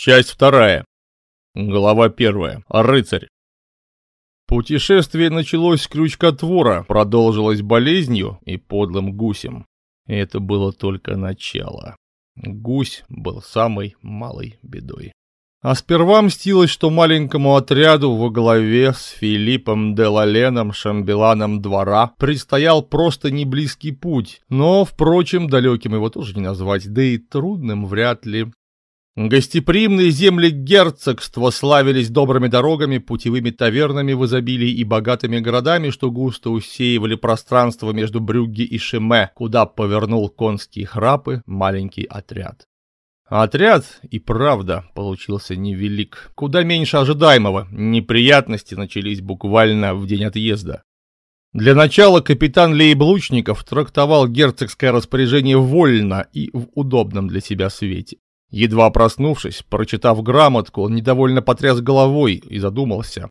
Часть вторая. Глава первая. Рыцарь. Путешествие началось с крючкотвора, продолжилось болезнью и подлым гусем. это было только начало. Гусь был самой малой бедой. А сперва мстилось, что маленькому отряду во главе с Филиппом де Лаленом, шамбеланом двора, предстоял просто неблизкий путь, но, впрочем, далеким его тоже не назвать, да и трудным вряд ли. Гостеприимные земли герцогства славились добрыми дорогами, путевыми тавернами в изобилии и богатыми городами, что густо усеивали пространство между Брюгге и Шиме, куда повернул конские храпы маленький отряд. Отряд и правда получился невелик, куда меньше ожидаемого, неприятности начались буквально в день отъезда. Для начала капитан Лейблучников трактовал герцогское распоряжение вольно и в удобном для себя свете. Едва проснувшись, прочитав грамотку, он недовольно потряс головой и задумался.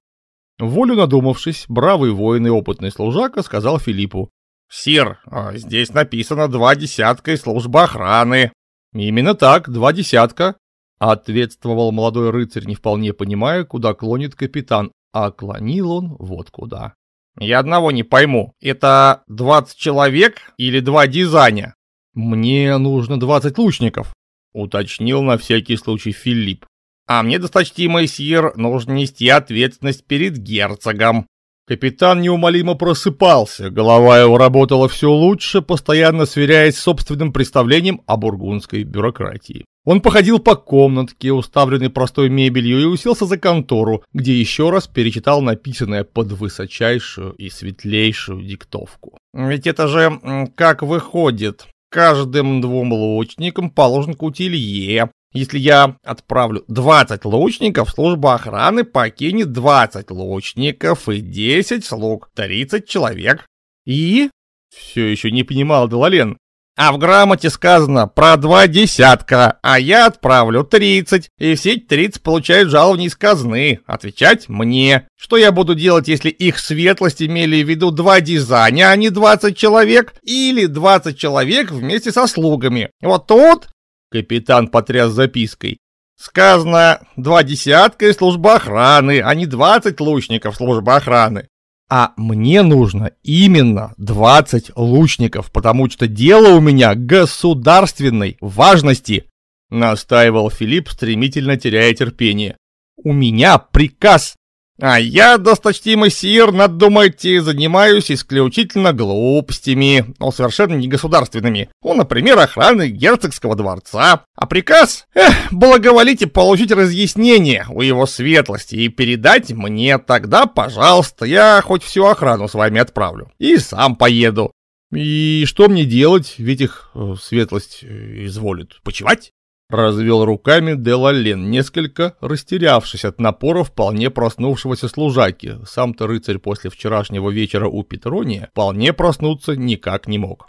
Волю надумавшись, бравый воин и опытный служака сказал Филиппу. «Сир, а здесь написано два десятка и служба охраны». «Именно так, два десятка», — ответствовал молодой рыцарь, не вполне понимая, куда клонит капитан, а клонил он вот куда. «Я одного не пойму, это 20 человек или два дизаня? «Мне нужно 20 лучников», уточнил на всякий случай Филипп. А мне, досточтимый сир, нужно нести ответственность перед герцогом. Капитан неумолимо просыпался, голова его работала все лучше, постоянно сверяясь с собственным представлением о бургундской бюрократии. Он походил по комнатке, уставленной простой мебелью, и уселся за контору, где еще раз перечитал написанное под высочайшую и светлейшую диктовку. «Ведь это же как выходит?» каждым двум лучникам положен кутилье. Если я отправлю 20 лучников, служба охраны покинет 20 лучников и 10 слуг, 30 человек. И... Все еще не понимал Делален. А в грамоте сказано про два десятка, а я отправлю 30, и все 30 получают жалование из казны. Отвечать мне. Что я буду делать, если их светлость имели в виду два дизайна, а не 20 человек, или 20 человек вместе со слугами? Вот тут... Капитан потряс запиской. Сказано два десятка и служба охраны, а не 20 лучников службы охраны. А мне нужно именно 20 лучников, потому что дело у меня государственной важности, настаивал Филипп, стремительно теряя терпение. У меня приказ а я, досточтимый сир, надумайте, занимаюсь исключительно глупостями, но совершенно не государственными. Ну, например, охраны герцогского дворца. А приказ? Эх, благоволите получить разъяснение у его светлости и передать мне тогда, пожалуйста, я хоть всю охрану с вами отправлю. И сам поеду. И что мне делать, ведь их э, светлость э, изволит почевать? Развел руками Делален, несколько растерявшись от напора вполне проснувшегося служаки. Сам-то рыцарь после вчерашнего вечера у Петрония вполне проснуться никак не мог.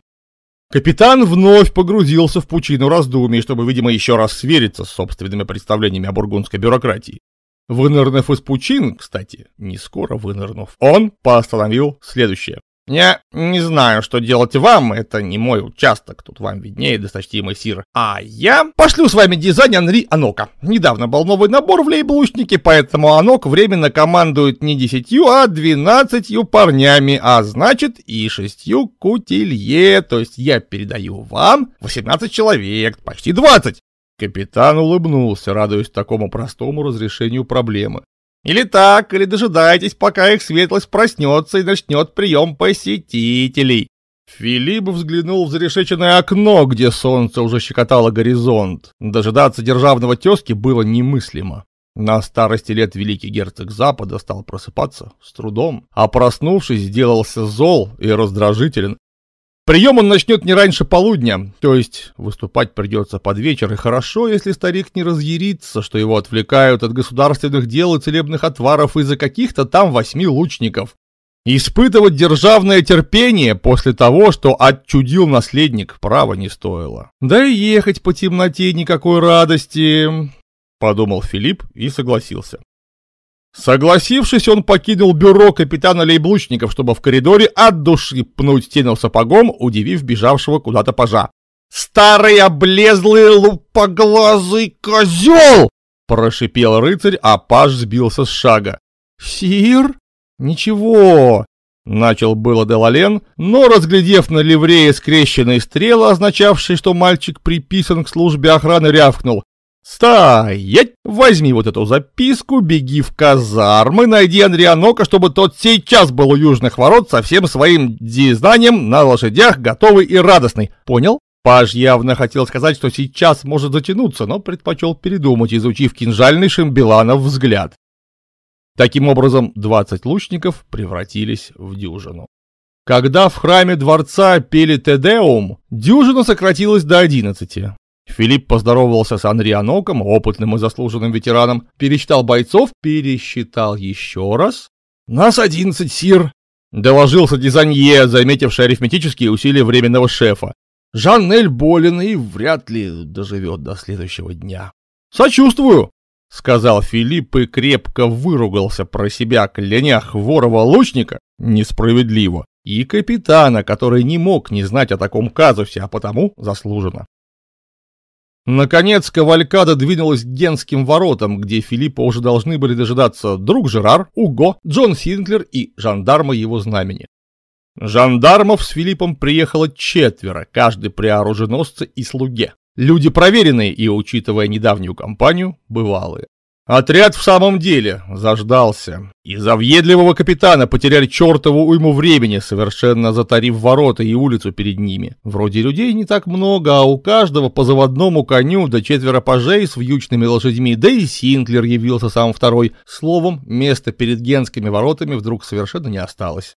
Капитан вновь погрузился в пучину раздумий, чтобы, видимо, еще раз свериться с собственными представлениями о бургундской бюрократии. Вынырнув из пучин, кстати, не скоро вынырнув, он постановил следующее. Я не знаю, что делать вам, это не мой участок, тут вам виднее, досточтимый сир. А я пошлю с вами дизайн Анри Анока. Недавно был новый набор в лейблучнике, поэтому Анок временно командует не десятью, а двенадцатью парнями, а значит и шестью кутилье, то есть я передаю вам 18 человек, почти 20. Капитан улыбнулся, радуясь такому простому разрешению проблемы. Или так, или дожидайтесь, пока их светлость проснется и начнет прием посетителей. Филипп взглянул в зарешеченное окно, где солнце уже щекотало горизонт. Дожидаться державного тезки было немыслимо. На старости лет великий герцог Запада стал просыпаться с трудом, а проснувшись, сделался зол и раздражителен, Прием он начнет не раньше полудня, то есть выступать придется под вечер, и хорошо, если старик не разъярится, что его отвлекают от государственных дел и целебных отваров из-за каких-то там восьми лучников. И испытывать державное терпение после того, что отчудил наследник, право не стоило. Да и ехать по темноте никакой радости, подумал Филипп и согласился. Согласившись, он покинул бюро капитана Лейблучников, чтобы в коридоре от души пнуть Тенел сапогом, удивив бежавшего куда-то пажа. «Старый облезлый лупоглазый козел!» — прошипел рыцарь, а паж сбился с шага. «Сир? Ничего!» — начал было Делален, но, разглядев на ливрее скрещенные стрелы, означавшие, что мальчик приписан к службе охраны, рявкнул. «Стоять! Возьми вот эту записку, беги в казармы, найди Андрианока, чтобы тот сейчас был у южных ворот со всем своим дизнанием на лошадях, готовый и радостный. Понял?» Паж явно хотел сказать, что сейчас может затянуться, но предпочел передумать, изучив кинжальный Шимбеланов взгляд. Таким образом, 20 лучников превратились в дюжину. Когда в храме дворца пели Тедеум, дюжина сократилась до 11. Филипп поздоровался с Анрианоком, опытным и заслуженным ветераном, пересчитал бойцов, пересчитал еще раз. «Нас одиннадцать, сир!» — доложился Дизанье, заметивший арифметические усилия временного шефа. «Жаннель болен и вряд ли доживет до следующего дня». «Сочувствую!» — сказал Филипп и крепко выругался про себя, кляня хворого лучника несправедливо и капитана, который не мог не знать о таком казусе, а потому заслуженно. Наконец, кавалькада двинулась к Генским воротам, где Филиппа уже должны были дожидаться друг Жерар, Уго, Джон Синклер и жандармы его знамени. Жандармов с Филиппом приехало четверо, каждый при оруженосце и слуге. Люди проверенные и, учитывая недавнюю кампанию, бывалые. Отряд в самом деле заждался. Из-за въедливого капитана потеряли чертову уйму времени, совершенно затарив ворота и улицу перед ними. Вроде людей не так много, а у каждого по заводному коню до четверо пажей с вьючными лошадьми, да и Синклер явился сам второй. Словом, места перед генскими воротами вдруг совершенно не осталось.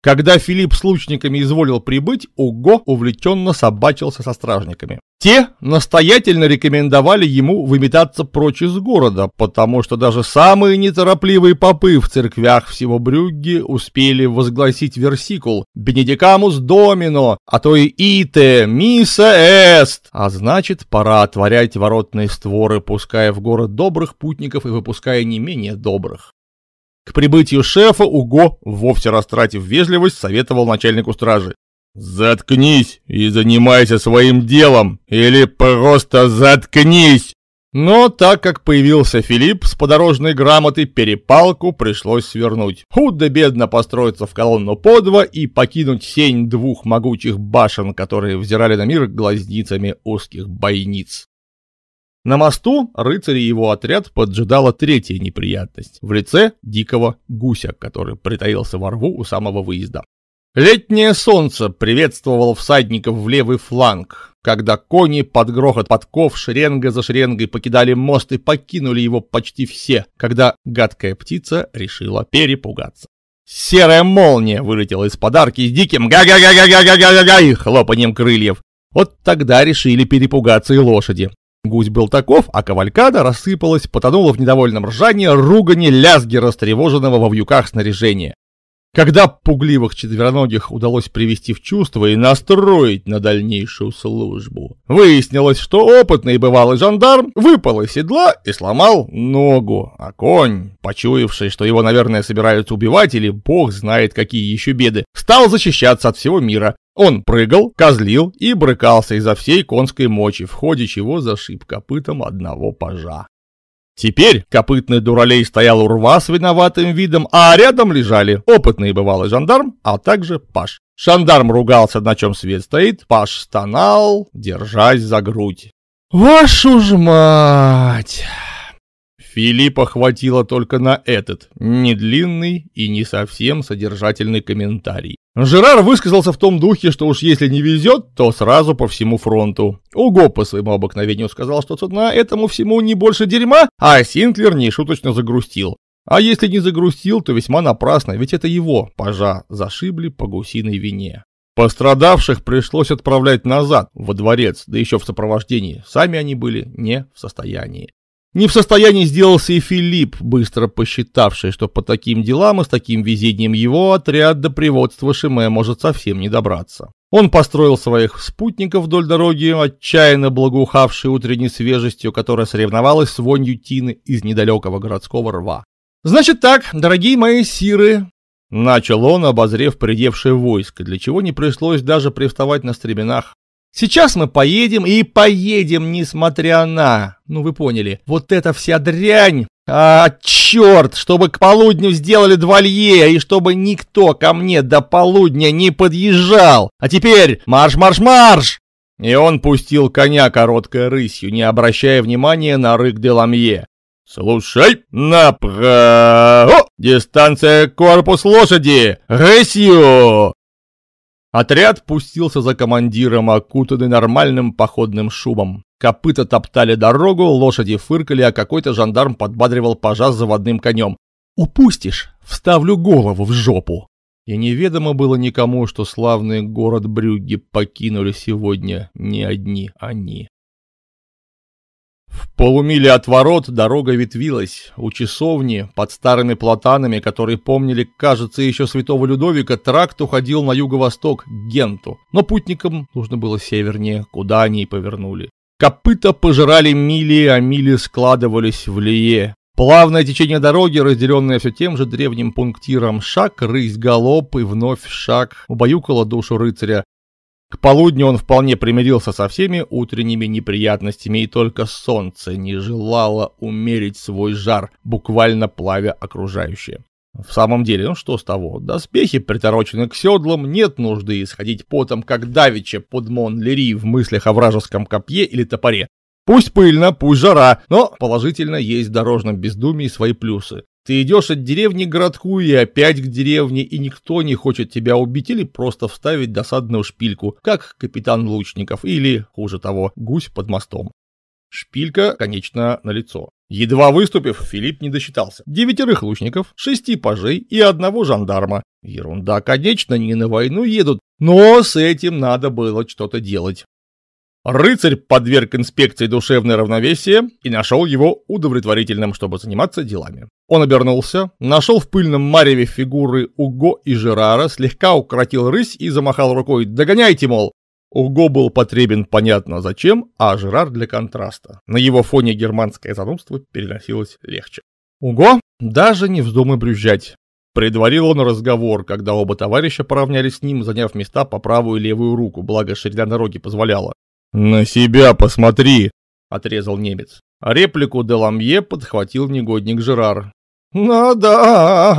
Когда Филипп с лучниками изволил прибыть, Уго увлеченно собачился со стражниками. Те настоятельно рекомендовали ему выметаться прочь из города, потому что даже самые неторопливые попы в церквях всего Брюгге успели возгласить версикул «Бенедикамус домино», а то и «Ите миса эст», а значит, пора отворять воротные створы, пуская в город добрых путников и выпуская не менее добрых. К прибытию шефа Уго, вовсе растратив вежливость, советовал начальнику стражи. «Заткнись и занимайся своим делом, или просто заткнись!» Но так как появился Филипп с подорожной грамотой, перепалку пришлось свернуть. Худо-бедно построиться в колонну по два и покинуть сень двух могучих башен, которые взирали на мир глазницами узких бойниц. На мосту рыцари его отряд поджидала третья неприятность в лице дикого гуся, который притаился во рву у самого выезда. Летнее солнце приветствовало всадников в левый фланг, когда кони под грохот подков шеренга за шеренгой покидали мост и покинули его почти все, когда гадкая птица решила перепугаться. Серая молния вылетела из подарки с диким га га га га га га га га, -га, хлопанием крыльев. Вот тогда решили перепугаться и лошади. Гусь был таков, а кавалькада рассыпалась, потонула в недовольном ржании, ругани, лязги растревоженного во вьюках снаряжения. Когда пугливых четвероногих удалось привести в чувство и настроить на дальнейшую службу, выяснилось, что опытный бывалый жандарм выпал из седла и сломал ногу, а конь, почуявший, что его, наверное, собираются убивать или бог знает какие еще беды, стал защищаться от всего мира. Он прыгал, козлил и брыкался изо всей конской мочи, в ходе чего зашиб копытом одного пажа. Теперь копытный дуралей стоял у рва с виноватым видом, а рядом лежали опытный бывалый жандарм, а также Паш. Жандарм ругался, на чем свет стоит, Паш стонал, держась за грудь. «Вашу ж мать!» Филиппа хватило только на этот, недлинный и не совсем содержательный комментарий. Жерар высказался в том духе, что уж если не везет, то сразу по всему фронту. Уго по своему обыкновению сказал, что цена этому всему не больше дерьма, а Синклер нешуточно загрустил. А если не загрустил, то весьма напрасно, ведь это его, пожа зашибли по гусиной вине. Пострадавших пришлось отправлять назад, во дворец, да еще в сопровождении. Сами они были не в состоянии. Не в состоянии сделался и Филипп, быстро посчитавший, что по таким делам и с таким везением его отряд до приводства Шиме может совсем не добраться. Он построил своих спутников вдоль дороги, отчаянно благоухавшей утренней свежестью, которая соревновалась с вонью тины из недалекого городского рва. «Значит так, дорогие мои сиры!» Начал он, обозрев придевшее войско, для чего не пришлось даже привставать на стременах. Сейчас мы поедем и поедем, несмотря на... Ну, вы поняли. Вот эта вся дрянь. А, черт, чтобы к полудню сделали двалье и чтобы никто ко мне до полудня не подъезжал. А теперь марш-марш-марш! И он пустил коня короткой рысью, не обращая внимания на рык Деламье. «Слушай, направо! Дистанция корпус лошади! Рысью! Отряд пустился за командиром, окутанный нормальным походным шубом. Копыта топтали дорогу, лошади фыркали, а какой-то жандарм подбадривал пажа с заводным конем. «Упустишь! Вставлю голову в жопу!» И неведомо было никому, что славный город Брюгге покинули сегодня не одни а они. В полумиле от ворот дорога ветвилась. У часовни, под старыми платанами, которые помнили, кажется, еще святого Людовика, тракт уходил на юго-восток, к Генту. Но путникам нужно было севернее, куда они и повернули. Копыта пожирали мили, а мили складывались в лие. Плавное течение дороги, разделенное все тем же древним пунктиром шаг, рысь, галоп и вновь шаг, убаюкало душу рыцаря. К полудню он вполне примирился со всеми утренними неприятностями, и только солнце не желало умерить свой жар, буквально плавя окружающее. В самом деле, ну что с того, доспехи приторочены к седлам, нет нужды исходить потом, как давеча под Монлери в мыслях о вражеском копье или топоре. Пусть пыльно, пусть жара, но положительно есть в дорожном бездумии свои плюсы. Ты идешь от деревни к городку и опять к деревне, и никто не хочет тебя убить или просто вставить досадную шпильку, как капитан лучников или, хуже того, гусь под мостом. Шпилька, конечно, на лицо. Едва выступив, Филипп не досчитался. Девятерых лучников, шести пажей и одного жандарма. Ерунда, конечно, не на войну едут, но с этим надо было что-то делать. Рыцарь подверг инспекции душевное равновесие и нашел его удовлетворительным, чтобы заниматься делами. Он обернулся, нашел в пыльном мареве фигуры Уго и Жерара, слегка укоротил рысь и замахал рукой «Догоняйте, мол!» Уго был потребен понятно зачем, а Жерар для контраста. На его фоне германское занудство переносилось легче. Уго даже не вздумай брюзжать. Предварил он разговор, когда оба товарища поравнялись с ним, заняв места по правую и левую руку, благо ширина дороги позволяла. «На себя посмотри!» — отрезал немец. А реплику Деламье подхватил негодник Жерар. «Ну да,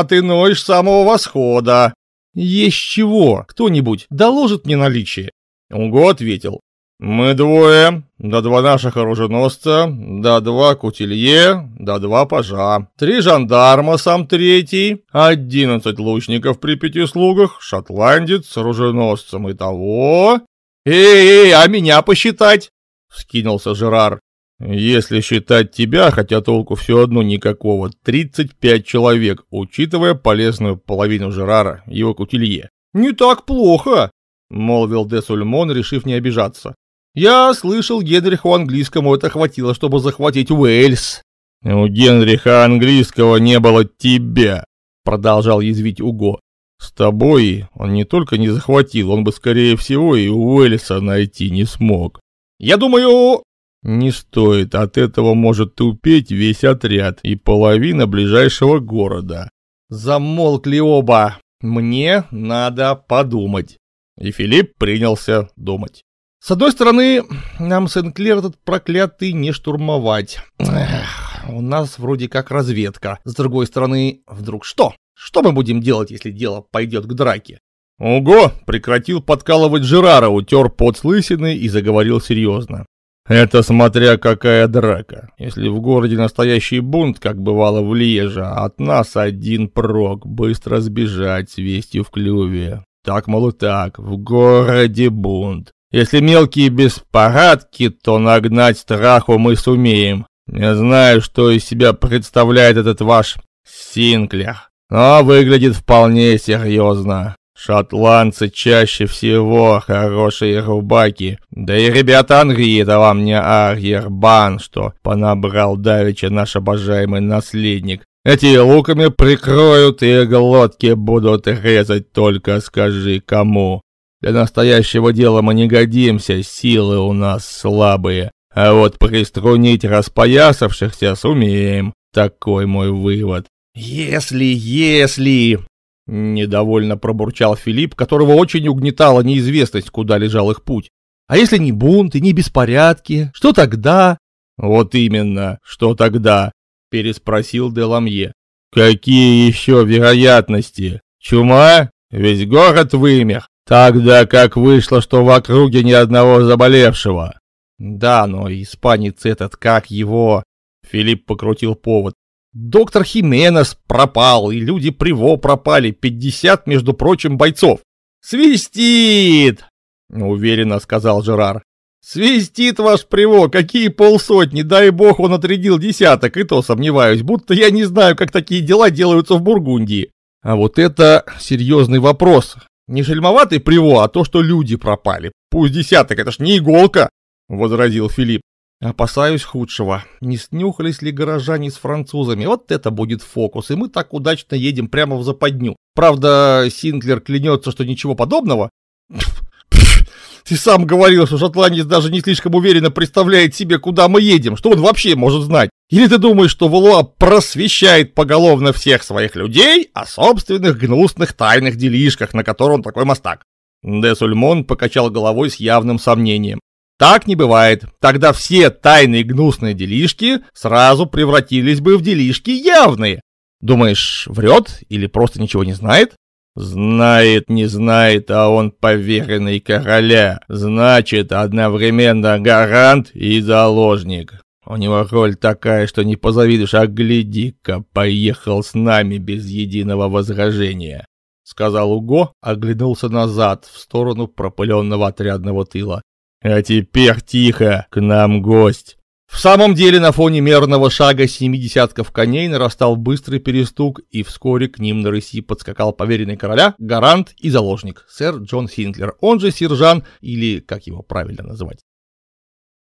ага, ты ноешь самого восхода!» «Есть чего! Кто-нибудь доложит мне наличие?» Уго ответил. «Мы двое, да два наших оруженосца, да два кутилье, да два пажа, три жандарма, сам третий, одиннадцать лучников при пяти слугах, шотландец с оруженосцем и того, «Эй, эй, а меня посчитать?» — вскинулся Жерар. «Если считать тебя, хотя толку все одно никакого, 35 человек, учитывая полезную половину Жерара, его кутилье». «Не так плохо», — молвил де Сульмон, решив не обижаться. «Я слышал, Генриху Английскому это хватило, чтобы захватить Уэльс». «У Генриха Английского не было тебя», — продолжал язвить Уго. С тобой он не только не захватил, он бы, скорее всего, и Уэллиса найти не смог. Я думаю... Не стоит, от этого может тупеть весь отряд и половина ближайшего города. Замолкли оба. Мне надо подумать. И Филипп принялся думать. С одной стороны, нам Сенклер этот проклятый не штурмовать. Эх, у нас вроде как разведка. С другой стороны, вдруг что? Что мы будем делать, если дело пойдет к драке? Ого, прекратил подкалывать Жерара, утер под слысины и заговорил серьезно. Это смотря какая драка. Если в городе настоящий бунт, как бывало в Леже, а от нас один прок, быстро сбежать с вестью в клюве. Так, мол, и так, в городе бунт. Если мелкие беспорядки, то нагнать страху мы сумеем. Не знаю, что из себя представляет этот ваш Синклер но а выглядит вполне серьезно. Шотландцы чаще всего хорошие рубаки, да и ребята Англии, это вам не Арьербан, что понабрал давеча наш обожаемый наследник. Эти луками прикроют и глотки будут резать только скажи кому. Для настоящего дела мы не годимся, силы у нас слабые. А вот приструнить распоясавшихся сумеем. Такой мой вывод. «Если, если...» — недовольно пробурчал Филипп, которого очень угнетала неизвестность, куда лежал их путь. «А если не бунты, не беспорядки, что тогда?» «Вот именно, что тогда?» — переспросил Деламье. «Какие еще вероятности? Чума? Весь город вымер, тогда как вышло, что в округе ни одного заболевшего». «Да, но испанец этот, как его?» Филипп покрутил повод. Доктор Хименес пропал, и люди Приво пропали, 50, между прочим, бойцов. «Свистит!» — уверенно сказал Жерар. «Свистит ваш Приво, какие полсотни, дай бог он отрядил десяток, и то сомневаюсь, будто я не знаю, как такие дела делаются в Бургундии». А вот это серьезный вопрос. Не шельмоватый Приво, а то, что люди пропали. Пусть десяток, это ж не иголка, — возразил Филипп. Опасаюсь худшего. Не снюхались ли горожане с французами? Вот это будет фокус, и мы так удачно едем прямо в западню. Правда, Синклер клянется, что ничего подобного. Ты сам говорил, что шотландец даже не слишком уверенно представляет себе, куда мы едем, что он вообще может знать. Или ты думаешь, что Валуа просвещает поголовно всех своих людей о собственных гнусных тайных делишках, на которые он такой мастак? Десульмон покачал головой с явным сомнением. Так не бывает. Тогда все тайные гнусные делишки сразу превратились бы в делишки явные. Думаешь, врет или просто ничего не знает? Знает, не знает, а он поверенный короля. Значит, одновременно гарант и заложник. У него роль такая, что не позавидуешь, а гляди-ка, поехал с нами без единого возражения. — сказал Уго, оглянулся назад, в сторону пропыленного отрядного тыла. А теперь тихо, к нам гость. В самом деле на фоне мерного шага семи десятков коней нарастал быстрый перестук, и вскоре к ним на рыси подскакал поверенный короля, гарант и заложник, сэр Джон Хинклер, он же сержант или как его правильно называть.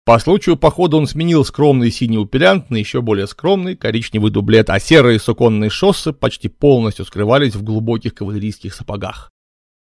По случаю похода он сменил скромный синий упелянт на еще более скромный коричневый дублет, а серые суконные шоссы почти полностью скрывались в глубоких кавалерийских сапогах.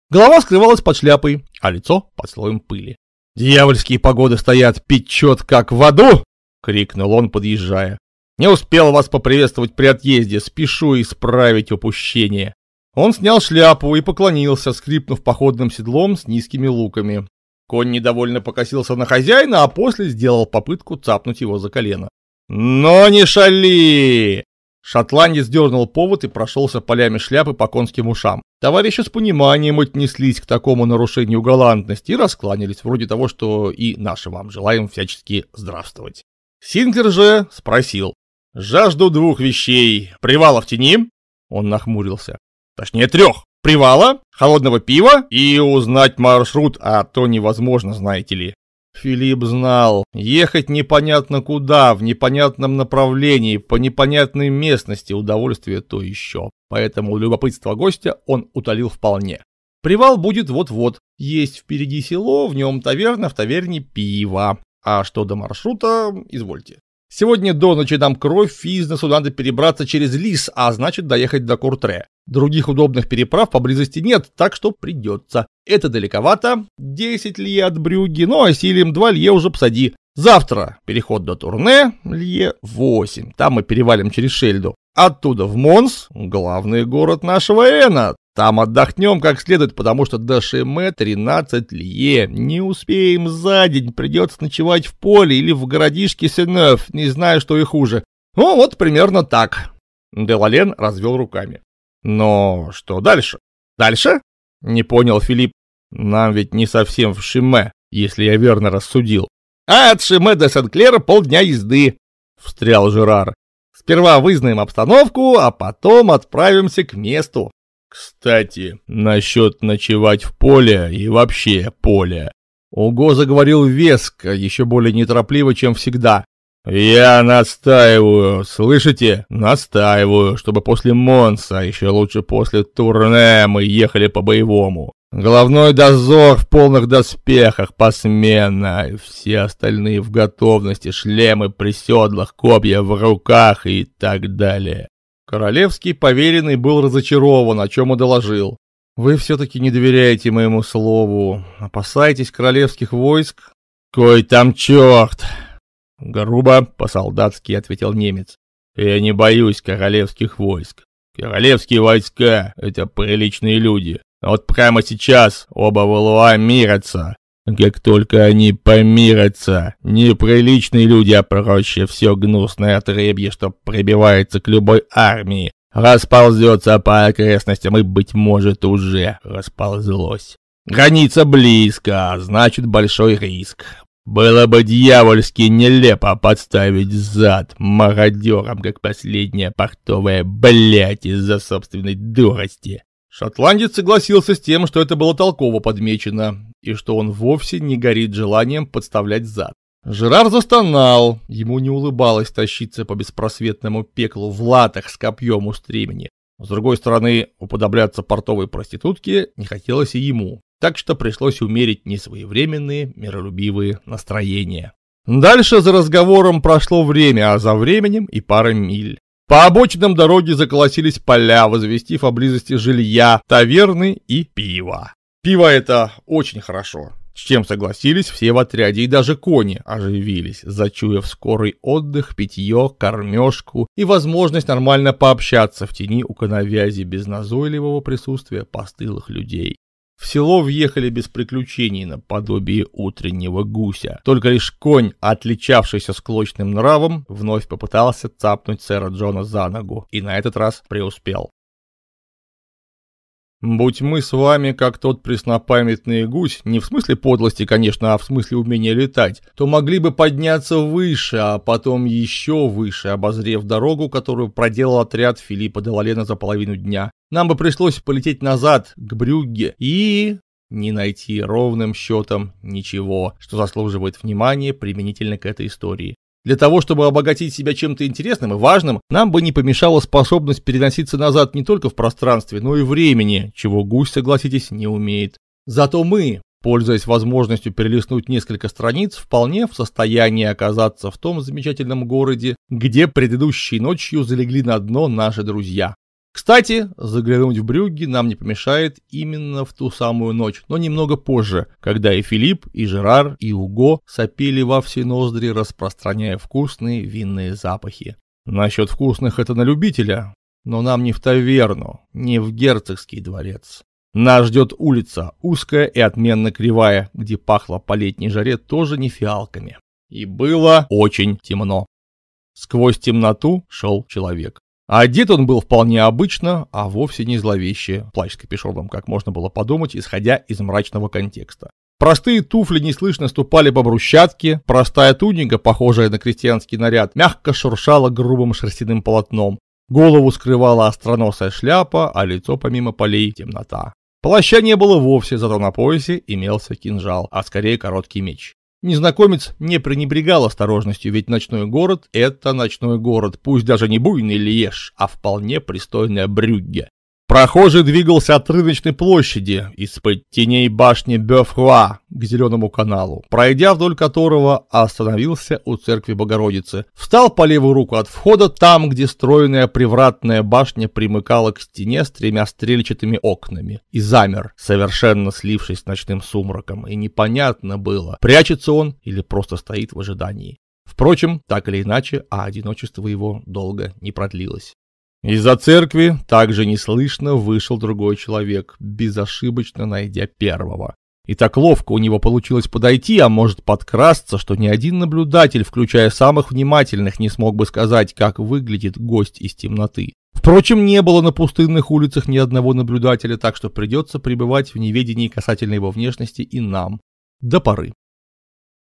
Голова скрывалась под шляпой, а лицо под слоем пыли. «Дьявольские погоды стоят, печет как в аду!» — крикнул он, подъезжая. «Не успел вас поприветствовать при отъезде, спешу исправить упущение». Он снял шляпу и поклонился, скрипнув походным седлом с низкими луками. Конь недовольно покосился на хозяина, а после сделал попытку цапнуть его за колено. «Но не шали!» Шотландец дернул повод и прошелся полями шляпы по конским ушам. Товарищи с пониманием отнеслись к такому нарушению галантности и раскланялись, вроде того, что и наши вам желаем всячески здравствовать. Синклер же спросил. «Жажду двух вещей. Привала в тени?» Он нахмурился. «Точнее, трех. Привала, холодного пива и узнать маршрут, а то невозможно, знаете ли. Филипп знал, ехать непонятно куда, в непонятном направлении, по непонятной местности удовольствие то еще. Поэтому любопытство гостя он утолил вполне. Привал будет вот-вот. Есть впереди село, в нем таверна, в таверне пиво. А что до маршрута, извольте. Сегодня до ночи дам кровь, и из надо перебраться через Лис, а значит доехать до Куртре. Других удобных переправ поблизости нет, так что придется. Это далековато, 10 лье от Брюги, но ну, осилим а 2 лье уже посади. Завтра переход до Турне, лье 8, там мы перевалим через Шельду. Оттуда в Монс, главный город нашего Эна, там отдохнем как следует, потому что до Шиме 13 лье. Не успеем за день, придется ночевать в поле или в городишке Сенев, не знаю, что и хуже. Ну, вот примерно так. Делален развел руками. Но что дальше? Дальше? Не понял Филипп. Нам ведь не совсем в Шиме, если я верно рассудил. А от Шиме до Сен-Клера полдня езды, встрял Жерар. Сперва вызнаем обстановку, а потом отправимся к месту. Кстати, насчет ночевать в поле и вообще поле. Ого, заговорил веско, еще более неторопливо, чем всегда. «Я настаиваю, слышите? Настаиваю, чтобы после Монса, еще лучше после турне, мы ехали по-боевому. Головной дозор в полных доспехах, посменно, все остальные в готовности, шлемы при седлах, копья в руках и так далее. Королевский поверенный был разочарован, о чем и доложил. «Вы все-таки не доверяете моему слову. Опасаетесь королевских войск?» «Кой там черт!» Грубо, по-солдатски ответил немец. «Я не боюсь королевских войск. Королевские войска — это приличные люди. Вот прямо сейчас оба валуа мирятся, как только они помирятся, неприличные люди, а проще все гнусное отребье, что прибивается к любой армии, расползется по окрестностям и, быть может, уже расползлось. Граница близко, а значит, большой риск. Было бы дьявольски нелепо подставить зад мародерам, как последняя портовая блять из-за собственной дурости. Шотландец согласился с тем, что это было толково подмечено, и что он вовсе не горит желанием подставлять зад. Жерар застонал, ему не улыбалось тащиться по беспросветному пеклу в латах с копьем у стремени. С другой стороны, уподобляться портовой проститутке не хотелось и ему, так что пришлось умерить несвоевременные миролюбивые настроения. Дальше за разговором прошло время, а за временем и пара миль. По обочинам дороги заколосились поля, возвестив о близости жилья, таверны и пиво. Пиво это очень хорошо, с чем согласились все в отряде, и даже кони оживились, зачуяв скорый отдых, питье, кормежку и возможность нормально пообщаться в тени у коновязи без назойливого присутствия постылых людей. В село въехали без приключений наподобие утреннего гуся. Только лишь конь, отличавшийся склочным нравом, вновь попытался цапнуть сэра Джона за ногу и на этот раз преуспел. Будь мы с вами, как тот преснопамятный гусь, не в смысле подлости, конечно, а в смысле умения летать, то могли бы подняться выше, а потом еще выше, обозрев дорогу, которую проделал отряд Филиппа Делалена за половину дня. Нам бы пришлось полететь назад, к Брюгге, и не найти ровным счетом ничего, что заслуживает внимания применительно к этой истории. Для того, чтобы обогатить себя чем-то интересным и важным, нам бы не помешала способность переноситься назад не только в пространстве, но и времени, чего гусь, согласитесь, не умеет. Зато мы, пользуясь возможностью перелистнуть несколько страниц, вполне в состоянии оказаться в том замечательном городе, где предыдущей ночью залегли на дно наши друзья. Кстати, заглянуть в Брюгге нам не помешает именно в ту самую ночь, но немного позже, когда и Филипп, и Жерар, и Уго сопели во все ноздри, распространяя вкусные винные запахи. Насчет вкусных это на любителя, но нам не в таверну, не в герцогский дворец. Нас ждет улица, узкая и отменно кривая, где пахло по летней жаре тоже не фиалками. И было очень темно. Сквозь темноту шел человек. Одет он был вполне обычно, а вовсе не зловеще, плащ с капюшоном, как можно было подумать, исходя из мрачного контекста. Простые туфли неслышно ступали по брусчатке, простая туника, похожая на крестьянский наряд, мягко шуршала грубым шерстяным полотном. Голову скрывала остроносая шляпа, а лицо помимо полей темнота. Плаща не было вовсе, зато на поясе имелся кинжал, а скорее короткий меч. Незнакомец не пренебрегал осторожностью, ведь ночной город – это ночной город, пусть даже не буйный Льеж, а вполне пристойная Брюгге. Прохожий двигался от рыночной площади из-под теней башни Бёфруа к Зеленому каналу, пройдя вдоль которого остановился у церкви Богородицы. Встал по левую руку от входа там, где стройная привратная башня примыкала к стене с тремя стрельчатыми окнами, и замер, совершенно слившись с ночным сумраком, и непонятно было, прячется он или просто стоит в ожидании. Впрочем, так или иначе, а одиночество его долго не продлилось. Из-за церкви также неслышно вышел другой человек, безошибочно найдя первого. И так ловко у него получилось подойти, а может подкрасться, что ни один наблюдатель, включая самых внимательных, не смог бы сказать, как выглядит гость из темноты. Впрочем, не было на пустынных улицах ни одного наблюдателя, так что придется пребывать в неведении касательно его внешности и нам. До поры.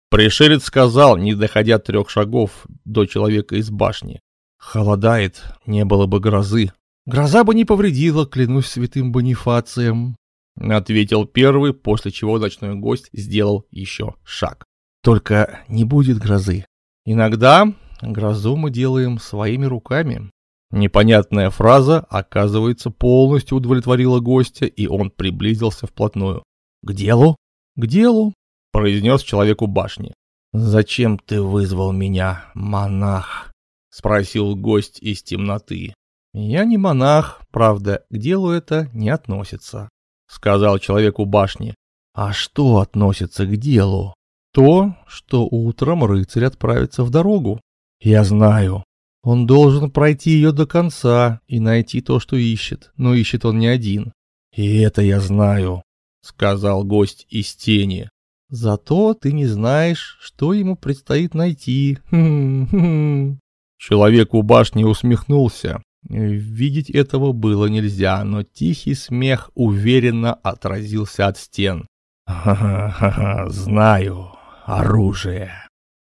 Пришелец сказал, не доходя трех шагов до человека из башни. Холодает, не было бы грозы. Гроза бы не повредила, клянусь святым Бонифацием, ответил первый, после чего ночной гость сделал еще шаг. Только не будет грозы. Иногда грозу мы делаем своими руками. Непонятная фраза, оказывается, полностью удовлетворила гостя, и он приблизился вплотную. «К делу? К делу?» – произнес человеку башни. «Зачем ты вызвал меня, монах?» — спросил гость из темноты. «Я не монах, правда, к делу это не относится», — сказал человек у башни. «А что относится к делу?» «То, что утром рыцарь отправится в дорогу». «Я знаю. Он должен пройти ее до конца и найти то, что ищет, но ищет он не один». «И это я знаю», — сказал гость из тени. «Зато ты не знаешь, что ему предстоит найти. Хм -хм -хм. Человек у башни усмехнулся. Видеть этого было нельзя, но тихий смех уверенно отразился от стен. «Ха-ха-ха, знаю, оружие!»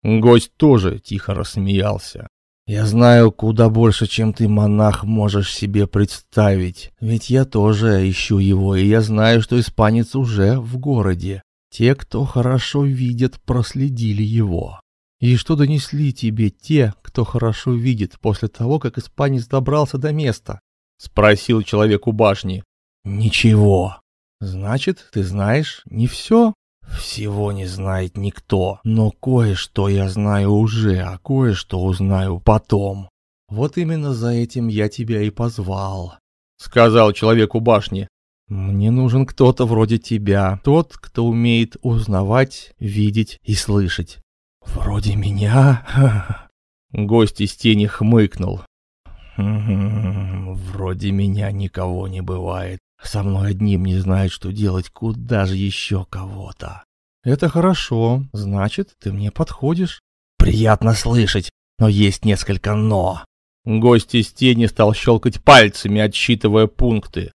Гость тоже тихо рассмеялся. «Я знаю куда больше, чем ты, монах, можешь себе представить. Ведь я тоже ищу его, и я знаю, что испанец уже в городе. Те, кто хорошо видят, проследили его. И что донесли тебе те, кто хорошо видит после того, как испанец добрался до места? Спросил человек у башни. Ничего. Значит, ты знаешь не все? Всего не знает никто, но кое-что я знаю уже, а кое-что узнаю потом. Вот именно за этим я тебя и позвал, сказал человек у башни. Мне нужен кто-то вроде тебя, тот, кто умеет узнавать, видеть и слышать. «Вроде меня...» Гость из тени хмыкнул. вроде меня никого не бывает. Со мной одним не знают, что делать, куда же еще кого-то». «Это хорошо. Значит, ты мне подходишь». «Приятно слышать, но есть несколько «но». Гость из тени стал щелкать пальцами, отсчитывая пункты.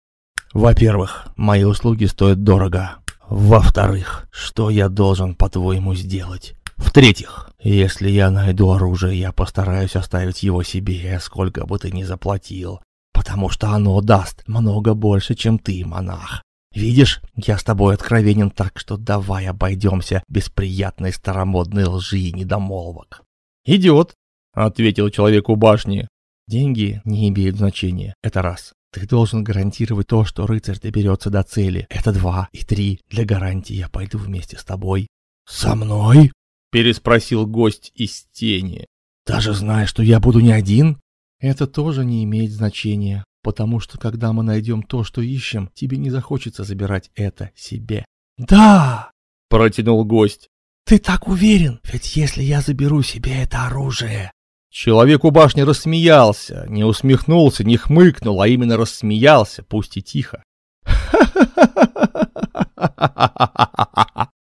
«Во-первых, мои услуги стоят дорого. Во-вторых, что я должен, по-твоему, сделать? В-третьих, если я найду оружие, я постараюсь оставить его себе, сколько бы ты ни заплатил, потому что оно даст много больше, чем ты, монах. Видишь, я с тобой откровенен, так что давай обойдемся без приятной старомодной лжи и недомолвок. «Идиот», — ответил человек у башни. «Деньги не имеют значения, это раз. Ты должен гарантировать то, что рыцарь доберется до цели. Это два и три. Для гарантии я пойду вместе с тобой». «Со мной?» Переспросил гость из тени. Даже зная, что я буду не один? Это тоже не имеет значения, потому что когда мы найдем то, что ищем, тебе не захочется забирать это себе. Да! Протянул гость. Ты так уверен? Ведь если я заберу себе это оружие... Человек у башни рассмеялся, не усмехнулся, не хмыкнул, а именно рассмеялся, пусть и тихо.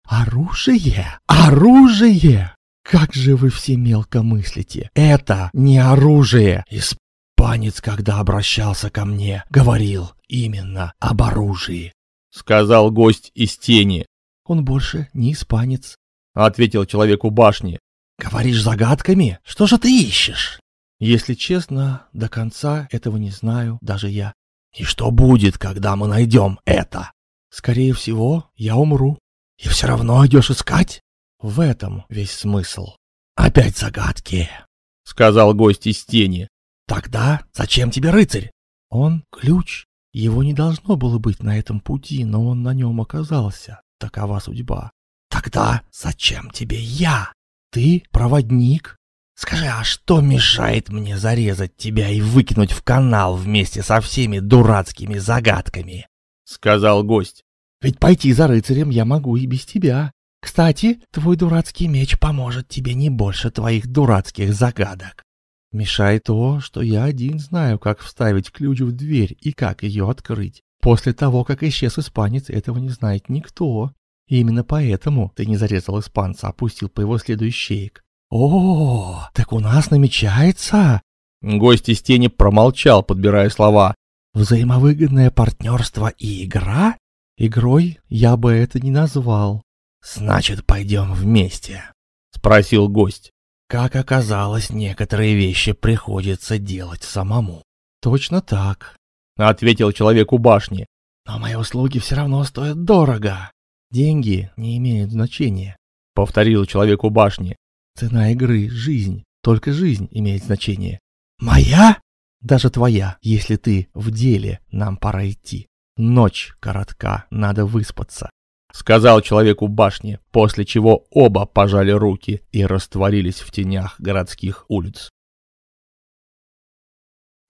Оружие? Оружие? Как же вы все мелко мыслите? Это не оружие. Испанец, когда обращался ко мне, говорил именно об оружии. Сказал гость из тени. Он больше не испанец. Ответил человеку башни. Говоришь загадками? Что же ты ищешь? Если честно, до конца этого не знаю даже я. И что будет, когда мы найдем это? Скорее всего, я умру. И все равно идешь искать? В этом весь смысл. Опять загадки, — сказал гость из тени. Тогда зачем тебе рыцарь? Он — ключ. Его не должно было быть на этом пути, но он на нем оказался. Такова судьба. Тогда зачем тебе я? Ты проводник? Скажи, а что мешает мне зарезать тебя и выкинуть в канал вместе со всеми дурацкими загадками? Сказал гость. Ведь пойти за рыцарем я могу и без тебя. Кстати, твой дурацкий меч поможет тебе не больше твоих дурацких загадок. Мешает то, что я один знаю, как вставить ключ в дверь и как ее открыть. После того, как исчез испанец, этого не знает никто. И именно поэтому ты не зарезал испанца, а пустил по его следу ищеек. О, так у нас намечается? Гость из тени промолчал, подбирая слова. Взаимовыгодное партнерство и игра? Игрой я бы это не назвал. Значит, пойдем вместе, спросил гость. Как оказалось, некоторые вещи приходится делать самому. Точно так, ответил человек у башни. Но мои услуги все равно стоят дорого. Деньги не имеют значения, повторил человек у башни. Цена игры — жизнь. Только жизнь имеет значение. Моя? Даже твоя, если ты в деле, нам пора идти. Ночь коротка, надо выспаться. Сказал человеку башни, после чего оба пожали руки и растворились в тенях городских улиц.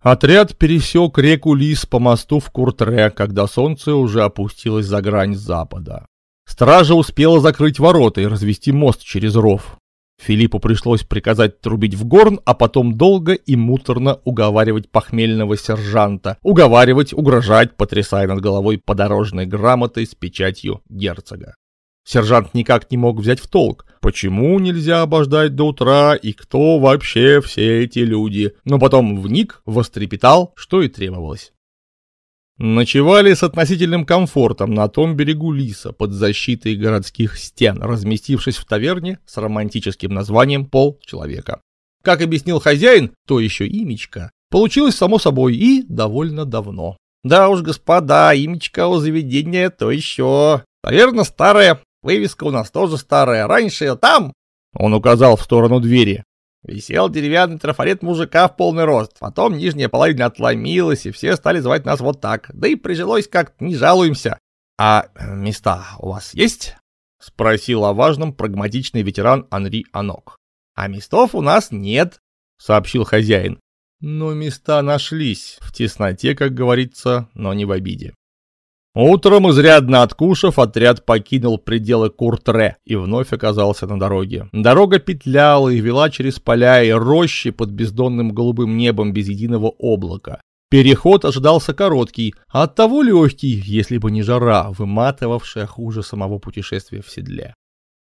Отряд пересек реку Лис по мосту в Куртре, когда солнце уже опустилось за грань запада. Стража успела закрыть ворота и развести мост через ров. Филиппу пришлось приказать трубить в горн, а потом долго и муторно уговаривать похмельного сержанта. Уговаривать, угрожать, потрясая над головой подорожной грамотой с печатью герцога. Сержант никак не мог взять в толк, почему нельзя обождать до утра и кто вообще все эти люди, но потом вник, вострепетал, что и требовалось. Ночевали с относительным комфортом на том берегу Лиса под защитой городских стен, разместившись в таверне с романтическим названием «Пол человека». Как объяснил хозяин, то еще имечка. получилось само собой и довольно давно. Да уж, господа, имечка у заведения то еще. Таверна старая, вывеска у нас тоже старая. Раньше там... Он указал в сторону двери. Висел деревянный трафарет мужика в полный рост. Потом нижняя половина отломилась, и все стали звать нас вот так. Да и прижилось как-то, не жалуемся. А э, места у вас есть? Спросил о важном прагматичный ветеран Анри Анок. А местов у нас нет, сообщил хозяин. Но места нашлись в тесноте, как говорится, но не в обиде. Утром, изрядно откушав, отряд покинул пределы Куртре и вновь оказался на дороге. Дорога петляла и вела через поля и рощи под бездонным голубым небом без единого облака. Переход ожидался короткий, а оттого легкий, если бы не жара, выматывавшая хуже самого путешествия в седле.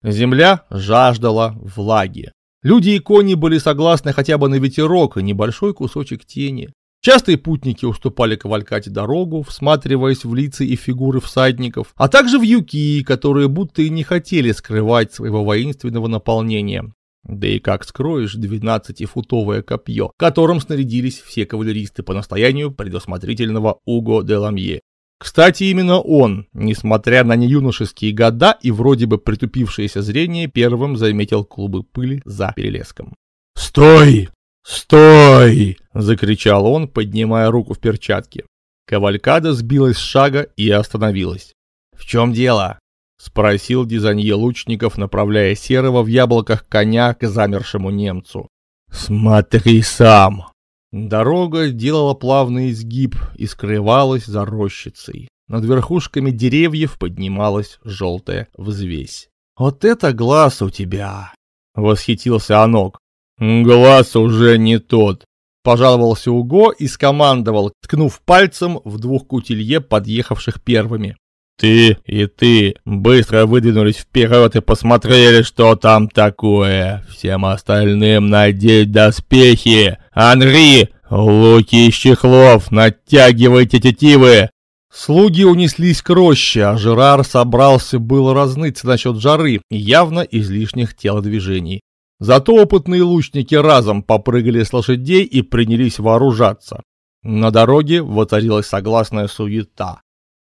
Земля жаждала влаги. Люди и кони были согласны хотя бы на ветерок и небольшой кусочек тени. Частые путники уступали кавалькате дорогу, всматриваясь в лица и фигуры всадников, а также в юки, которые будто и не хотели скрывать своего воинственного наполнения. Да и как скроешь 12-футовое копье, которым снарядились все кавалеристы по настоянию предусмотрительного Уго де Ламье. Кстати, именно он, несмотря на неюношеские года и вроде бы притупившееся зрение, первым заметил клубы пыли за перелеском. «Стой!» «Стой!» – закричал он, поднимая руку в перчатке. Кавалькада сбилась с шага и остановилась. «В чем дело?» – спросил Дизанье лучников, направляя Серого в яблоках коня к замершему немцу. «Смотри сам!» Дорога делала плавный изгиб и скрывалась за рощицей. Над верхушками деревьев поднималась желтая взвесь. «Вот это глаз у тебя!» — восхитился Анок. «Глаз уже не тот», — пожаловался Уго и скомандовал, ткнув пальцем в двух кутилье, подъехавших первыми. «Ты и ты быстро выдвинулись вперед и посмотрели, что там такое. Всем остальным надеть доспехи. Анри, луки из чехлов, натягивайте тетивы!» Слуги унеслись к роще, а Жерар собрался было разныться насчет жары явно излишних телодвижений. Зато опытные лучники разом попрыгали с лошадей и принялись вооружаться. На дороге воцарилась согласная суета.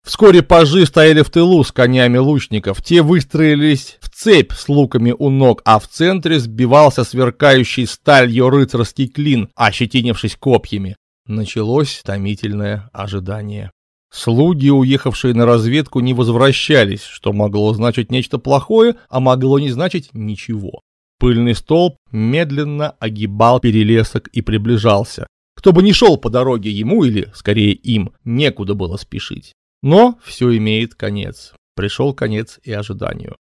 Вскоре пажи стояли в тылу с конями лучников, те выстроились в цепь с луками у ног, а в центре сбивался сверкающий сталью рыцарский клин, ощетинившись копьями. Началось томительное ожидание. Слуги, уехавшие на разведку, не возвращались, что могло значить нечто плохое, а могло не значить ничего. Пыльный столб медленно огибал перелесок и приближался. Кто бы ни шел по дороге ему или, скорее, им, некуда было спешить. Но все имеет конец. Пришел конец и ожиданию.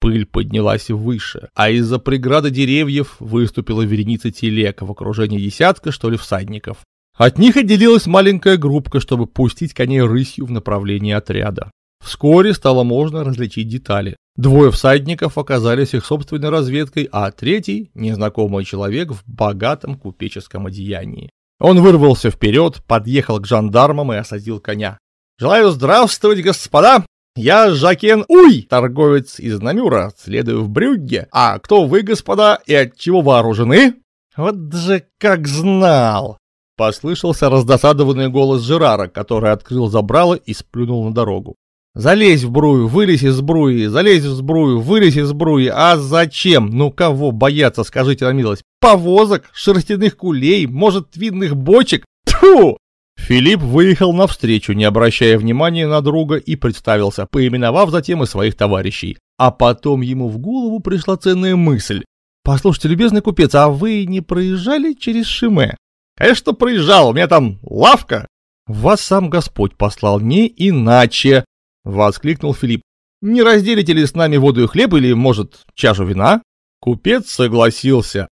Пыль поднялась выше, а из-за преграды деревьев выступила вереница телег в окружении десятка, что ли, всадников. От них отделилась маленькая группка, чтобы пустить коней рысью в направлении отряда. Вскоре стало можно различить детали. Двое всадников оказались их собственной разведкой, а третий – незнакомый человек в богатом купеческом одеянии. Он вырвался вперед, подъехал к жандармам и осадил коня. «Желаю здравствовать, господа! Я Жакен Уй, торговец из Намюра, следую в Брюгге. А кто вы, господа, и от чего вооружены?» «Вот же как знал!» Послышался раздосадованный голос Жерара, который открыл забрало и сплюнул на дорогу. Залезь в брую, вылезь из бруи, залезь в сбрую, вылезь из бруи. А зачем? Ну кого бояться, скажите на милость? Повозок, шерстяных кулей, может, винных бочек? Тьфу! Филипп выехал навстречу, не обращая внимания на друга, и представился, поименовав затем и своих товарищей. А потом ему в голову пришла ценная мысль. «Послушайте, любезный купец, а вы не проезжали через Шиме?» «Конечно проезжал, у меня там лавка!» «Вас сам Господь послал, не иначе!» — воскликнул Филипп. «Не разделите ли с нами воду и хлеб или, может, чашу вина?» Купец согласился,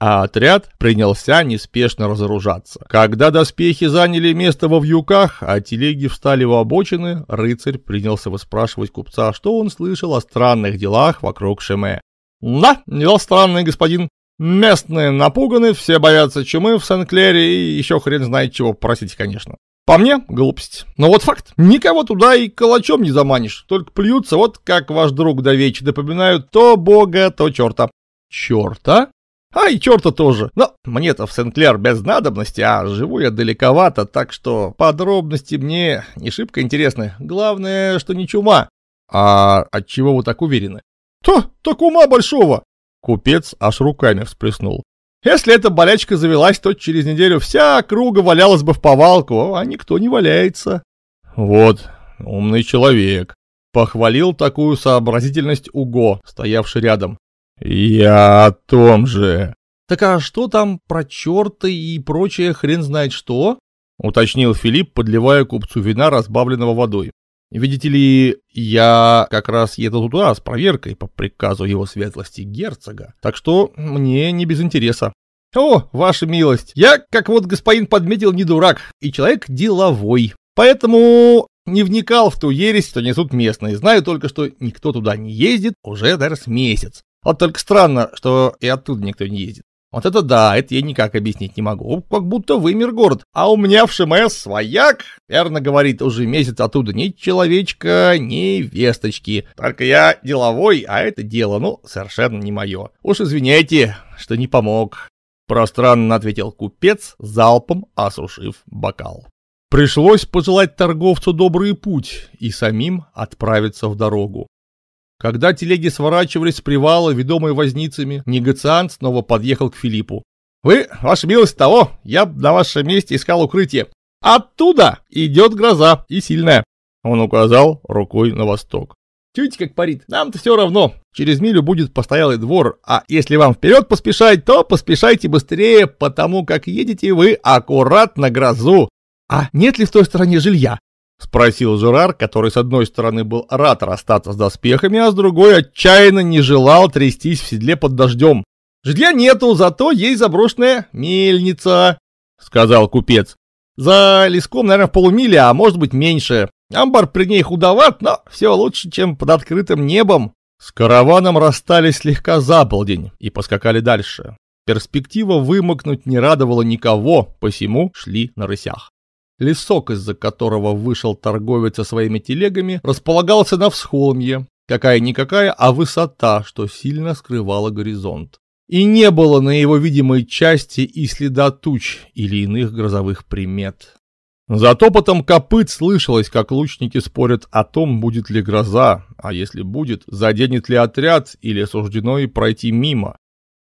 а отряд принялся неспешно разоружаться. Когда доспехи заняли место во вьюках, а телеги встали в обочины, рыцарь принялся выспрашивать купца, что он слышал о странных делах вокруг Шеме. «Да, дела странные, господин. Местные напуганы, все боятся чумы в Сен-Клере и еще хрен знает чего, простите, конечно. По мне, глупость. Но вот факт. Никого туда и калачом не заманишь. Только плюются, вот как ваш друг Давечи, напоминают то бога, то черта. Черта? А и черта тоже. Но мне-то в Сент-Клер без надобности, а живу я далековато, так что подробности мне не шибко интересны. Главное, что не чума. А от чего вы так уверены? То, так ума большого. Купец аж руками всплеснул. Если эта болячка завелась, то через неделю вся округа валялась бы в повалку, а никто не валяется. Вот, умный человек. Похвалил такую сообразительность Уго, стоявший рядом. Я о том же. Так а что там про черты и прочее хрен знает что? Уточнил Филипп, подливая купцу вина, разбавленного водой. Видите ли, я как раз еду туда с проверкой по приказу его светлости герцога, так что мне не без интереса. О, ваша милость, я, как вот господин подметил, не дурак, и человек деловой. Поэтому не вникал в ту ересь, что несут местные. Знаю только, что никто туда не ездит уже даже с месяц. Вот только странно, что и оттуда никто не ездит. Вот это да, это я никак объяснить не могу. Как будто вымер город, а у меня в ШМС свояк. Верно говорит, уже месяц оттуда ни человечка, ни весточки. Только я деловой, а это дело, ну, совершенно не мое. Уж извиняйте, что не помог. Пространно ответил купец, залпом осушив бокал. Пришлось пожелать торговцу добрый путь и самим отправиться в дорогу. Когда телеги сворачивались с привала, ведомые возницами, негациант снова подъехал к Филиппу. «Вы, ваша милость того, я на вашем месте искал укрытие. Оттуда идет гроза, и сильная!» Он указал рукой на восток. «Чуете, как парит? Нам-то все равно. Через милю будет постоялый двор, а если вам вперед поспешать, то поспешайте быстрее, потому как едете вы аккуратно грозу. А нет ли в той стороне жилья? Спросил Жерар, который с одной стороны был рад расстаться с доспехами, а с другой отчаянно не желал трястись в седле под дождем. «Жилья нету, зато есть заброшенная мельница», — сказал купец. «За леском, наверное, в полумиле, а может быть меньше. Амбар при ней худоват, но все лучше, чем под открытым небом». С караваном расстались слегка за полдень и поскакали дальше. Перспектива вымокнуть не радовала никого, посему шли на рысях. Лесок, из-за которого вышел торговец со своими телегами, располагался на всхолмье. Какая-никакая, а высота, что сильно скрывала горизонт. И не было на его видимой части и следа туч или иных грозовых примет. За топотом копыт слышалось, как лучники спорят о том, будет ли гроза, а если будет, заденет ли отряд или суждено и пройти мимо.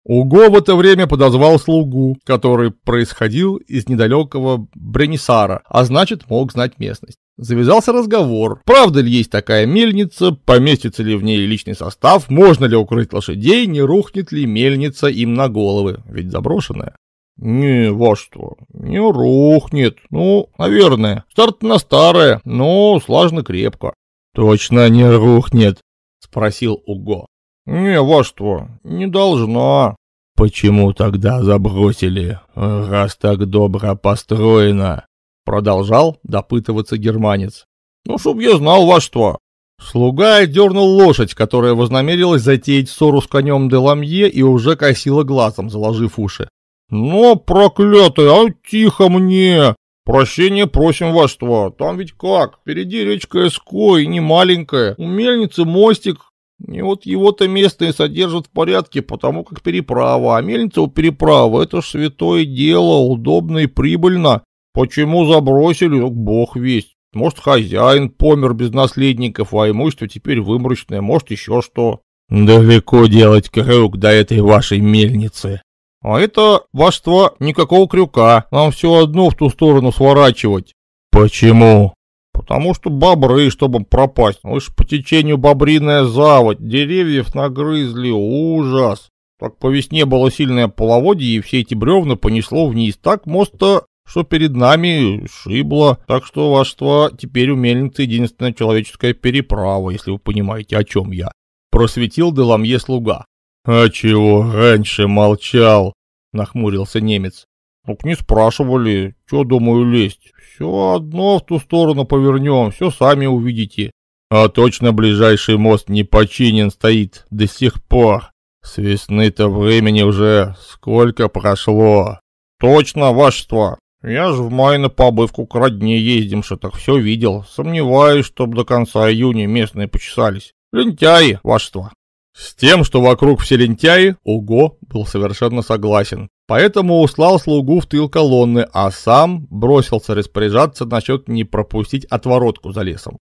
Уго в это время подозвал слугу, который происходил из недалекого Бренисара, а значит мог знать местность. Завязался разговор, правда ли есть такая мельница, поместится ли в ней личный состав, можно ли укрыть лошадей, не рухнет ли мельница им на головы, ведь заброшенная. «Не, во что, не рухнет. Ну, наверное. Старт на старое, но слажно крепко». «Точно не рухнет?» — спросил Уго. «Не, во что, не должно». «Почему тогда забросили, раз так добро построено?» Продолжал допытываться германец. «Ну, чтоб я знал во что». Слуга дернул лошадь, которая вознамерилась затеять ссору с конем ламье и уже косила глазом, заложив уши. «Но, «Ну, проклятый, а тихо мне! Прощение просим во что? Там ведь как? Впереди речка Эско и не маленькая. У мельницы мостик, и вот его-то местные содержат в порядке, потому как переправа. А мельница у переправы — это ж святое дело, удобно и прибыльно. Почему забросили, ну, бог весть. Может, хозяин помер без наследников, а имущество теперь выморочное, может, еще что. Далеко делать крюк до этой вашей мельницы. А это вашество никакого крюка, нам все одно в ту сторону сворачивать. Почему? Потому что бобры, чтобы пропасть. Лишь ну, по течению бобриная заводь, деревьев нагрызли, ужас. Так по весне было сильное половодье, и все эти бревна понесло вниз. Так моста, что перед нами, шибло. Так что, вашество, теперь у мельницы единственная человеческая переправа, если вы понимаете, о чем я. Просветил Деламье слуга. «А чего раньше молчал?» — нахмурился немец. Ну «Так не спрашивали, что думаю лезть. Все одно в ту сторону повернем, все сами увидите». «А точно ближайший мост не починен стоит до сих пор. С весны-то времени уже сколько прошло». «Точно, вашество. Я ж в мае на побывку к родне ездим, что так все видел. Сомневаюсь, чтоб до конца июня местные почесались. Лентяи, вашество». С тем, что вокруг все лентяи, Уго был совершенно согласен. Поэтому услал слугу в тыл колонны, а сам бросился распоряжаться насчет не пропустить отворотку за лесом.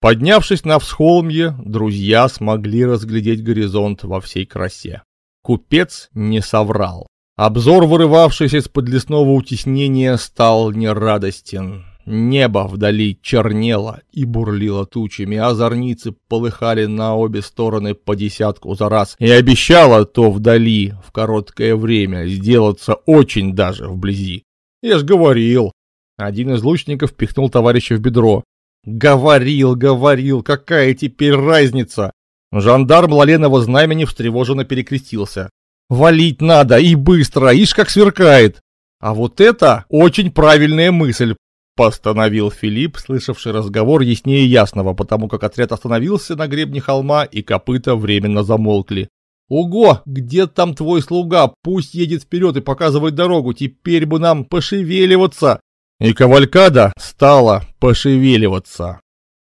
Поднявшись на всхолмье, друзья смогли разглядеть горизонт во всей красе. Купец не соврал. Обзор, вырывавшийся из-под лесного утеснения, стал нерадостен. Небо вдали чернело и бурлило тучами, а зорницы полыхали на обе стороны по десятку за раз, и обещала то вдали в короткое время сделаться очень даже вблизи. Я ж говорил. Один из лучников пихнул товарища в бедро. Говорил, говорил, какая теперь разница? Жандарм Лаленова знамени встревоженно перекрестился. «Валить надо, и быстро, ишь как сверкает!» «А вот это очень правильная мысль, Постановил Филипп, слышавший разговор яснее ясного, потому как отряд остановился на гребне холма и копыта временно замолкли. «Ого, где там твой слуга? Пусть едет вперед и показывает дорогу, теперь бы нам пошевеливаться!» И кавалькада стала пошевеливаться.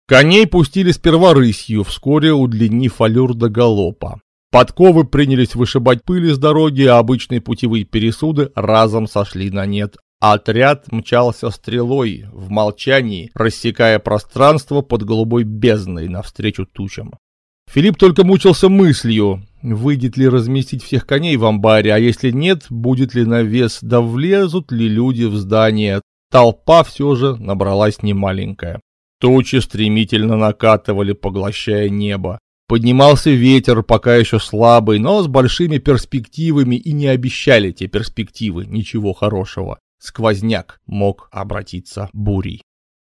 Коней пустили сперва рысью, вскоре удлинив аллюр до галопа. Подковы принялись вышибать пыль из дороги, а обычные путевые пересуды разом сошли на нет, а отряд мчался стрелой, в молчании, рассекая пространство под голубой бездной навстречу тучам. Филипп только мучился мыслью, выйдет ли разместить всех коней в амбаре, а если нет, будет ли навес, да влезут ли люди в здание. Толпа все же набралась немаленькая. Тучи стремительно накатывали, поглощая небо. Поднимался ветер, пока еще слабый, но с большими перспективами, и не обещали те перспективы ничего хорошего сквозняк мог обратиться бурей.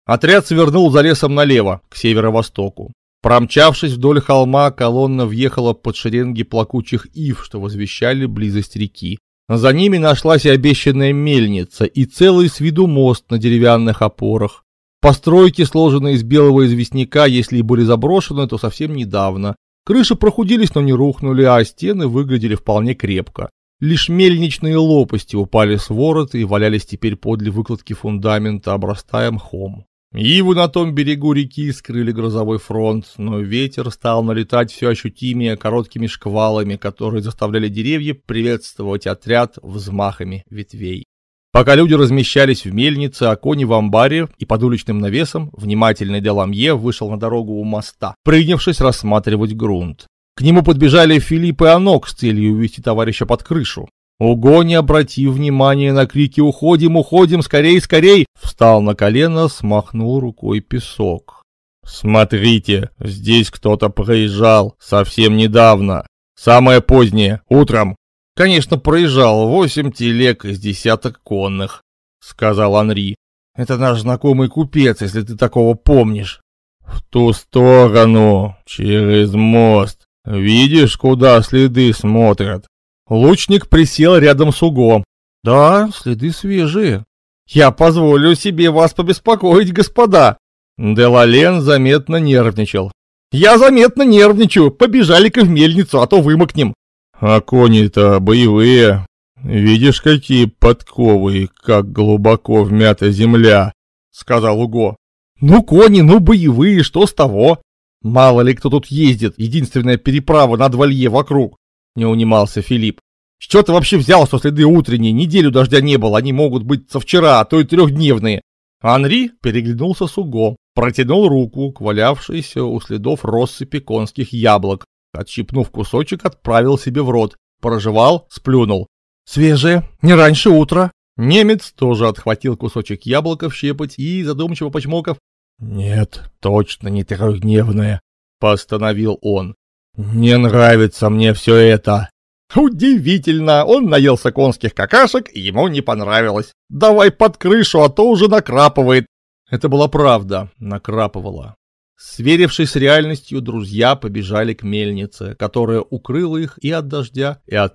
Отряд свернул за лесом налево, к северо-востоку. Промчавшись вдоль холма, колонна въехала под шеренги плакучих ив, что возвещали близость реки. За ними нашлась и обещанная мельница, и целый с виду мост на деревянных опорах. Постройки, сложенные из белого известняка, если и были заброшены, то совсем недавно. Крыши прохудились, но не рухнули, а стены выглядели вполне крепко. Лишь мельничные лопасти упали с ворот и валялись теперь подле выкладки фундамента, обрастая мхом. Иву на том берегу реки скрыли грозовой фронт, но ветер стал налетать все ощутимее короткими шквалами, которые заставляли деревья приветствовать отряд взмахами ветвей. Пока люди размещались в мельнице, а кони в амбаре и под уличным навесом, внимательный Деламье вышел на дорогу у моста, прыгнувшись рассматривать грунт. К нему подбежали Филипп и Анок с целью увести товарища под крышу. Уго, не обратив внимания на крики «Уходим, уходим, скорей, скорей!» встал на колено, смахнул рукой песок. «Смотрите, здесь кто-то проезжал совсем недавно. Самое позднее, утром. Конечно, проезжал восемь телег из десяток конных», — сказал Анри. «Это наш знакомый купец, если ты такого помнишь». «В ту сторону, через мост. «Видишь, куда следы смотрят?» Лучник присел рядом с Уго. «Да, следы свежие». «Я позволю себе вас побеспокоить, господа!» Делален заметно нервничал. «Я заметно нервничаю! Побежали-ка в мельницу, а то вымокнем!» «А кони-то боевые! Видишь, какие подковы и как глубоко вмята земля!» — сказал Уго. «Ну, кони, ну, боевые, что с того? «Мало ли кто тут ездит, единственная переправа над волье вокруг», — не унимался Филипп. «С чего ты вообще взял, что следы утренние, неделю дождя не было, они могут быть со вчера, а то и трехдневные?» Анри переглянулся с Уго, протянул руку к валявшейся у следов россыпи конских яблок, отщипнув кусочек, отправил себе в рот, прожевал, сплюнул. «Свежее, не раньше утра». Немец тоже отхватил кусочек яблока в щепоть и, задумчиво почмоков, «Нет, точно не трехдневная», — постановил он. «Не нравится мне все это». «Удивительно! Он наелся конских какашек, и ему не понравилось. Давай под крышу, а то уже накрапывает!» Это была правда, накрапывала. Сверившись с реальностью, друзья побежали к мельнице, которая укрыла их и от дождя, и от